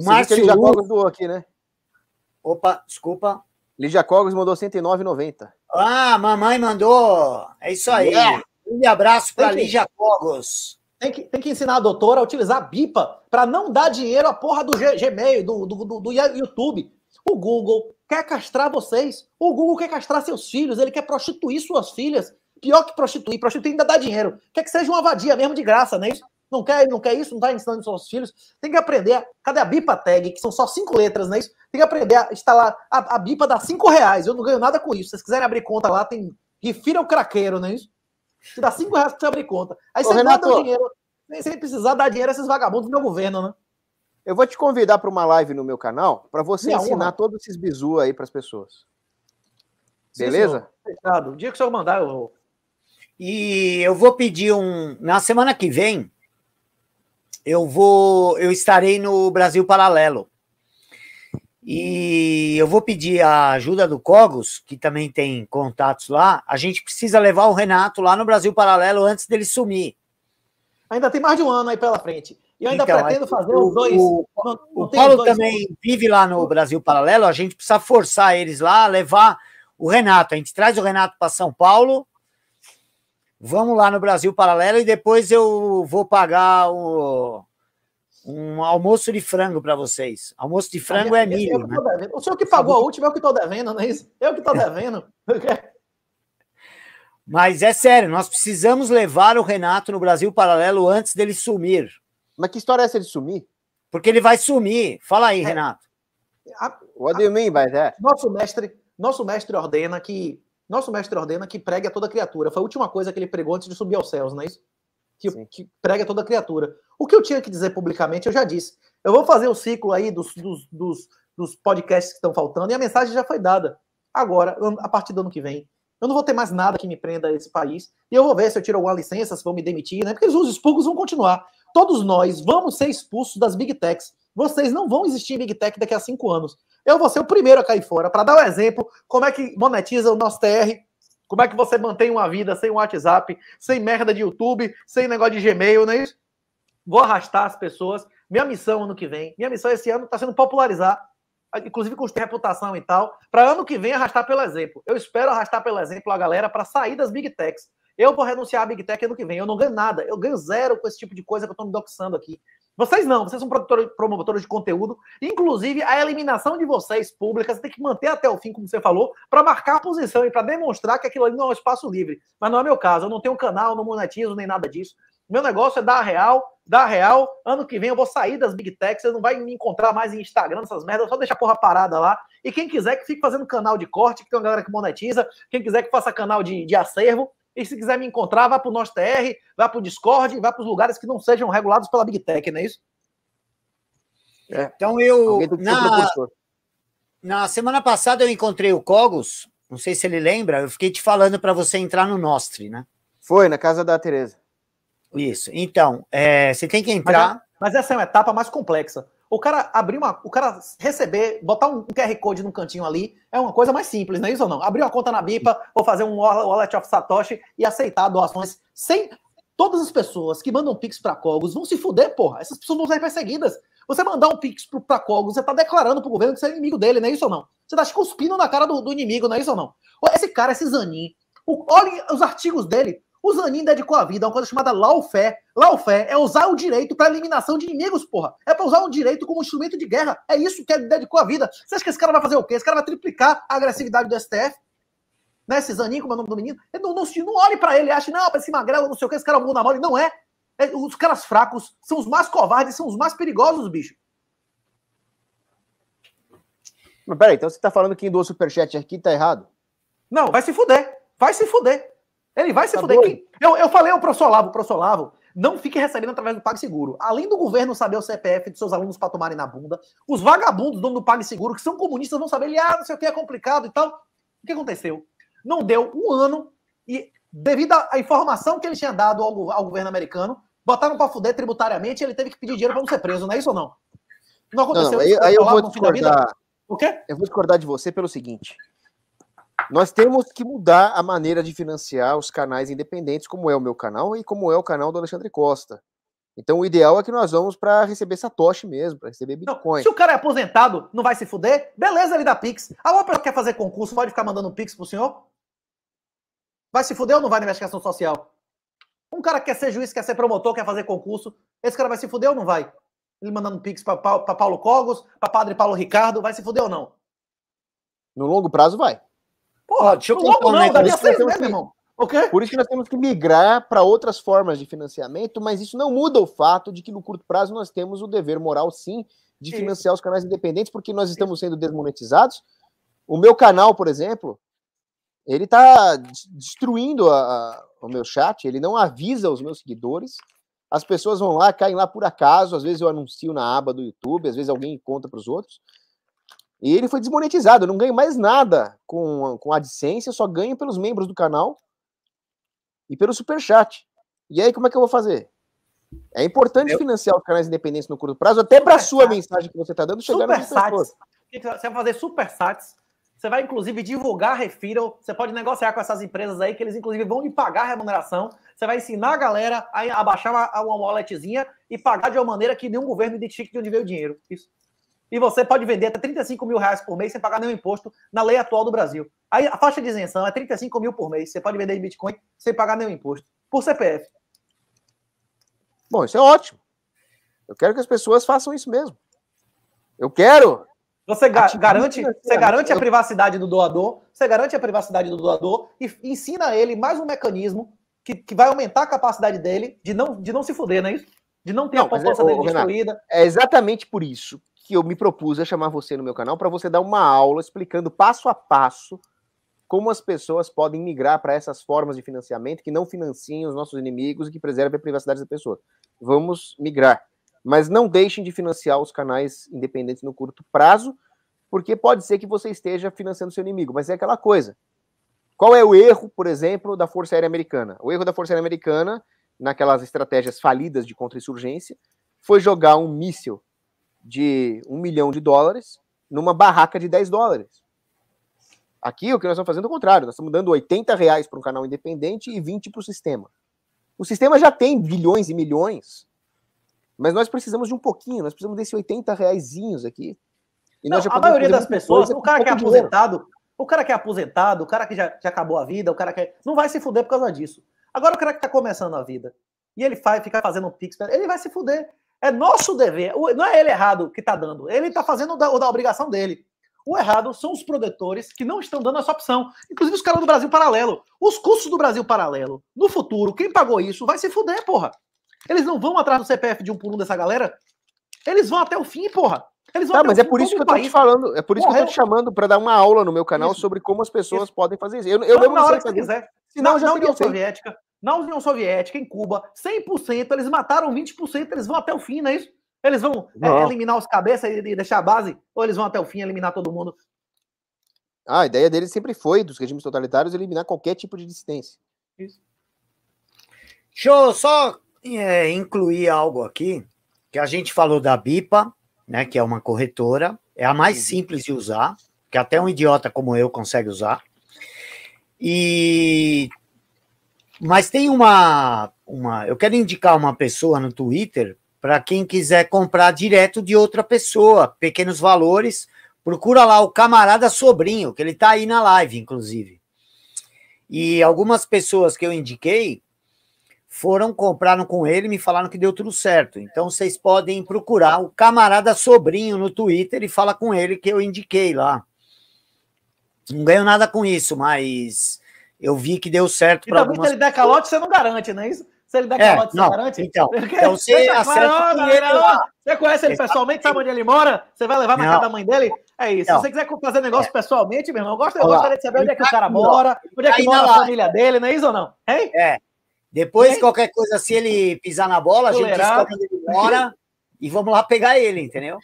O Você Márcio Lidia Cogos doou aqui, né? Opa, desculpa. Lidia Cogos mandou 109,90. Ah, mamãe mandou. É isso aí. Yeah. É. Um abraço para Lidia Cogos. Tem que, tem que ensinar a doutora a utilizar a BIPA para não dar dinheiro à porra do G, Gmail, do, do, do, do YouTube. O Google quer castrar vocês. O Google quer castrar seus filhos. Ele quer prostituir suas filhas. Pior que prostituir. Prostituir ainda dá dinheiro. Quer que seja uma vadia mesmo de graça, não é isso? não quer, não quer isso, não está ensinando isso aos filhos. Tem que aprender, cadê a BIPA tag, que são só cinco letras, não é isso? Tem que aprender a instalar, a, a BIPA dá cinco reais, eu não ganho nada com isso. Se vocês quiserem abrir conta lá, tem, refira é o craqueiro, não é isso? Te dá cinco reais pra você abrir conta. Aí você mata o dinheiro, sem precisar dar dinheiro a esses vagabundos do meu governo, né? Eu vou te convidar para uma live no meu canal para você Minha ensinar honra. todos esses bizu aí para as pessoas. Sim, Beleza? Fechado. O dia que o senhor mandar, eu vou. E eu vou pedir um. Na semana que vem, eu vou, eu estarei no Brasil Paralelo. E eu vou pedir a ajuda do Cogos, que também tem contatos lá. A gente precisa levar o Renato lá no Brasil Paralelo antes dele sumir. Ainda tem mais de um ano aí pela frente. E eu ainda então, pretendo fazer o, os dois. O, não, não o Paulo dois também vive lá no Brasil Paralelo. A gente precisa forçar eles lá, levar o Renato. A gente traz o Renato para São Paulo Vamos lá no Brasil Paralelo e depois eu vou pagar o, um almoço de frango para vocês. Almoço de frango minha, é milho. Eu, né? O senhor que pagou a última, eu é que estou devendo, não é isso? Eu que estou devendo. Mas é sério, nós precisamos levar o Renato no Brasil Paralelo antes dele sumir. Mas que história é essa de sumir? Porque ele vai sumir. Fala aí, é. Renato. A, What do you mean by that? Nosso mestre, nosso mestre ordena que nosso mestre ordena que pregue a toda criatura. Foi a última coisa que ele pregou antes de subir aos céus, não é isso? Que, Sim. a toda criatura. O que eu tinha que dizer publicamente, eu já disse. Eu vou fazer o um ciclo aí dos, dos, dos, dos podcasts que estão faltando e a mensagem já foi dada. Agora, a partir do ano que vem, eu não vou ter mais nada que me prenda a esse país. E eu vou ver se eu tiro alguma licença, se vão me demitir, né? Porque os expulsos vão continuar. Todos nós vamos ser expulsos das big techs. Vocês não vão existir em big tech daqui a cinco anos. Eu vou ser o primeiro a cair fora. Para dar um exemplo, como é que monetiza o nosso TR? Como é que você mantém uma vida sem WhatsApp, sem merda de YouTube, sem negócio de Gmail, não é isso? Vou arrastar as pessoas. Minha missão ano que vem, minha missão esse ano está sendo popularizar, inclusive com reputação e tal, para ano que vem arrastar pelo exemplo. Eu espero arrastar pelo exemplo a galera para sair das Big Techs. Eu vou renunciar à Big Tech ano que vem. Eu não ganho nada. Eu ganho zero com esse tipo de coisa que eu estou me doxando aqui. Vocês não, vocês são promotores de conteúdo. Inclusive, a eliminação de vocês, públicas, tem que manter até o fim, como você falou, para marcar a posição e para demonstrar que aquilo ali não é um espaço livre. Mas não é meu caso, eu não tenho canal, não monetizo nem nada disso. Meu negócio é dar real, dar real. Ano que vem eu vou sair das Big Techs, você não vai me encontrar mais em Instagram, essas merdas, só deixar a porra parada lá. E quem quiser que fique fazendo canal de corte, que tem uma galera que monetiza, quem quiser que faça canal de, de acervo, e se quiser me encontrar, vá para o nosso TR, vá para o Discord, vá para os lugares que não sejam regulados pela Big Tech, não é isso? É. Então eu. Na, na semana passada eu encontrei o Cogos, não sei se ele lembra, eu fiquei te falando para você entrar no Nostre, né? Foi, na casa da Tereza. Isso. Então, é, você tem que é entrar. Mas, mas essa é uma etapa mais complexa. O cara abrir uma. O cara receber, botar um QR Code no cantinho ali, é uma coisa mais simples, não é isso ou não? Abrir uma conta na BIPA, ou fazer um wallet of Satoshi e aceitar doações sem. Todas as pessoas que mandam Pix pra Cogos vão se fuder, porra. Essas pessoas vão ser perseguidas. Você mandar um Pix pro, pra Cogos, você tá declarando pro governo que você é inimigo dele, não é isso ou não? Você tá cuspindo na cara do, do inimigo, não é isso ou não? Esse cara, esse Zanin, olhem os artigos dele. O Zanin dedicou a vida a uma coisa chamada laufé. Laufé é usar o direito para eliminação de inimigos, porra. É para usar o direito como instrumento de guerra. É isso que ele dedicou a vida. Você acha que esse cara vai fazer o quê? Esse cara vai triplicar a agressividade do STF? Né? Esse Zanin, como é o nome do menino? Ele não, não, não olhe para ele e ache, não, esse magrelo, não sei o quê, esse cara é um bunda mole. Não é. é. Os caras fracos são os mais covardes, são os mais perigosos, bicho. Mas peraí, então você tá falando que em o superchat aqui tá errado? Não, vai se fuder. Vai se fuder. Ele vai se tá fuder. Eu, eu falei ao professor Olavo, professor Olavo, não fique recebendo através do PagSeguro. Além do governo saber o CPF de seus alunos para tomarem na bunda, os vagabundos dono do PagSeguro, que são comunistas, vão saber, ele, ah, não sei o que, é complicado e tal. O que aconteceu? Não deu um ano e, devido à informação que ele tinha dado ao, ao governo americano, botaram para fuder tributariamente e ele teve que pedir dinheiro para não ser preso, não é isso ou não? Não aconteceu. Não, não. Aí, aí eu vou discordar. O quê? Eu vou discordar de você pelo seguinte. Nós temos que mudar a maneira de financiar os canais independentes, como é o meu canal e como é o canal do Alexandre Costa. Então o ideal é que nós vamos para receber Satoshi mesmo, para receber Bitcoin. Não, se o cara é aposentado, não vai se fuder? Beleza, ele dá Pix. A pessoa quer fazer concurso, pode ficar mandando Pix pro senhor? Vai se fuder ou não vai na investigação social? Um cara quer ser juiz, quer ser promotor, quer fazer concurso, esse cara vai se fuder ou não vai? Ele mandando Pix para Paulo Cogos, para Padre Paulo Ricardo, vai se fuder ou não? No longo prazo vai. Porra, deixa eu logo não, daqui a seis meses, irmão. Okay? Por isso que nós temos que migrar para outras formas de financiamento, mas isso não muda o fato de que no curto prazo nós temos o dever moral, sim, de financiar os canais independentes, porque nós estamos sendo desmonetizados. O meu canal, por exemplo, ele está destruindo a, a, o meu chat, ele não avisa os meus seguidores. As pessoas vão lá, caem lá por acaso, às vezes eu anuncio na aba do YouTube, às vezes alguém conta para os outros. E ele foi desmonetizado, eu não ganho mais nada com, com AdSense, eu só ganho pelos membros do canal e pelo Superchat. E aí, como é que eu vou fazer? É importante eu... financiar os canais independentes no curto prazo, até para a sua mensagem que você está dando chegar super no Você vai fazer super você vai inclusive divulgar Refiral, você pode negociar com essas empresas aí, que eles inclusive vão lhe pagar a remuneração, você vai ensinar a galera a baixar uma, uma walletzinha e pagar de uma maneira que nenhum governo identifique de onde veio o dinheiro. Isso e você pode vender até 35 mil reais por mês sem pagar nenhum imposto na lei atual do Brasil. Aí a faixa de isenção é 35 mil por mês. Você pode vender em Bitcoin sem pagar nenhum imposto por CPF. Bom, isso é ótimo. Eu quero que as pessoas façam isso mesmo. Eu quero. Você ga garante, né? você garante a privacidade do doador, você garante a privacidade do doador e ensina ele mais um mecanismo que, que vai aumentar a capacidade dele de não, de não se fuder, não é isso? De não ter não, a é, poupança é, dele destruída. É exatamente por isso que eu me propus a chamar você no meu canal para você dar uma aula explicando passo a passo como as pessoas podem migrar para essas formas de financiamento que não financiem os nossos inimigos e que preservem a privacidade da pessoa. Vamos migrar. Mas não deixem de financiar os canais independentes no curto prazo, porque pode ser que você esteja financiando seu inimigo, mas é aquela coisa. Qual é o erro, por exemplo, da Força Aérea Americana? O erro da Força Aérea Americana, naquelas estratégias falidas de contra-insurgência, foi jogar um míssil de um milhão de dólares numa barraca de 10 dólares. Aqui o que nós estamos fazendo é o contrário, nós estamos dando 80 reais para um canal independente e 20 para o sistema. O sistema já tem bilhões e milhões, mas nós precisamos de um pouquinho, nós precisamos desses 80 reaisinhos aqui. Não, a maioria das pessoas, coisa, o cara que é aposentado, dinheiro. o cara que é aposentado, o cara que já, já acabou a vida, o cara que é- não vai se fuder por causa disso. Agora o cara que está começando a vida e ele faz, fica fazendo um pix, ele vai se fuder. É nosso dever. Não é ele errado que está dando. Ele está fazendo o da, o da, obrigação dele. O errado são os protetores que não estão dando essa opção. Inclusive os caras do Brasil Paralelo. Os custos do Brasil Paralelo. No futuro, quem pagou isso vai se fuder, porra. Eles não vão atrás do CPF de um por um dessa galera. Eles vão até o fim, porra. Eles vão tá, mas é por isso que eu tô país. te falando. É por isso Morreu. que eu tô te chamando para dar uma aula no meu canal isso. sobre como as pessoas isso. podem fazer isso. Eu, eu não, lembro na hora que você quiser. Senão na, já na União feito. Soviética, na União Soviética, em Cuba, 100%, eles mataram 20%, eles vão até o fim, não é isso? Eles vão é, eliminar os cabeças e deixar a base? Ou eles vão até o fim eliminar todo mundo? Ah, a ideia deles sempre foi, dos regimes totalitários, eliminar qualquer tipo de dissidência. Isso. Deixa eu só é, incluir algo aqui, que a gente falou da BIPA, né, que é uma corretora, é a mais uhum. simples de usar, que até um idiota como eu consegue usar. E mas tem uma uma, eu quero indicar uma pessoa no Twitter para quem quiser comprar direto de outra pessoa, pequenos valores, procura lá o camarada sobrinho, que ele está aí na live inclusive. E algumas pessoas que eu indiquei foram compraram com ele e me falaram que deu tudo certo. Então vocês podem procurar o camarada sobrinho no Twitter e fala com ele que eu indiquei lá. Não ganho nada com isso, mas eu vi que deu certo para então, algumas... se ele der calote, você não garante, não é isso? Se ele der é, calote, não. você garante? Então, então você acerta claro, ele lá. Você conhece ele tá pessoalmente, sabe onde ele mora? Você vai levar na não. casa da mãe dele? É isso. Não. Se você quiser fazer é. negócio é. pessoalmente, meu irmão, eu, gosto, eu gostaria de saber onde é que o tá cara mora, onde é que mora a família dele, não é isso ou não? Hein? É. Depois, hein? qualquer coisa, se ele pisar na bola, a gente descobre onde ele mora e vamos lá pegar ele, entendeu?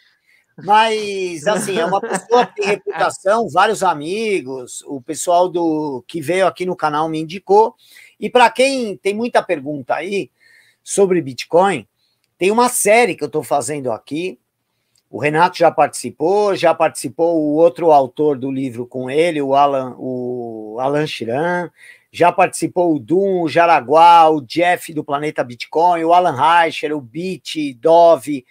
Mas, assim, é uma pessoa que tem é. reputação, vários amigos, o pessoal do que veio aqui no canal me indicou. E para quem tem muita pergunta aí sobre Bitcoin, tem uma série que eu estou fazendo aqui. O Renato já participou, já participou o outro autor do livro com ele, o Alan, o Alan Chiran, já participou o Dum, o Jaraguá, o Jeff do Planeta Bitcoin, o Alan Reicher, o Bit, Dove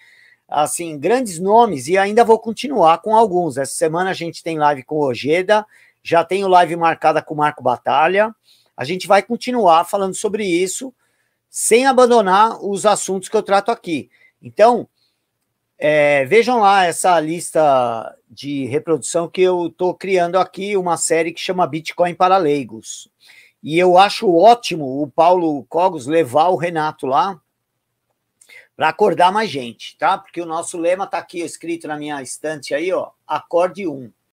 assim, grandes nomes e ainda vou continuar com alguns. Essa semana a gente tem live com o Ojeda, já tenho live marcada com o Marco Batalha. A gente vai continuar falando sobre isso sem abandonar os assuntos que eu trato aqui. Então, é, vejam lá essa lista de reprodução que eu estou criando aqui, uma série que chama Bitcoin para Leigos. E eu acho ótimo o Paulo Cogos levar o Renato lá para acordar mais gente, tá? Porque o nosso lema está aqui escrito na minha estante aí, ó, acorde um.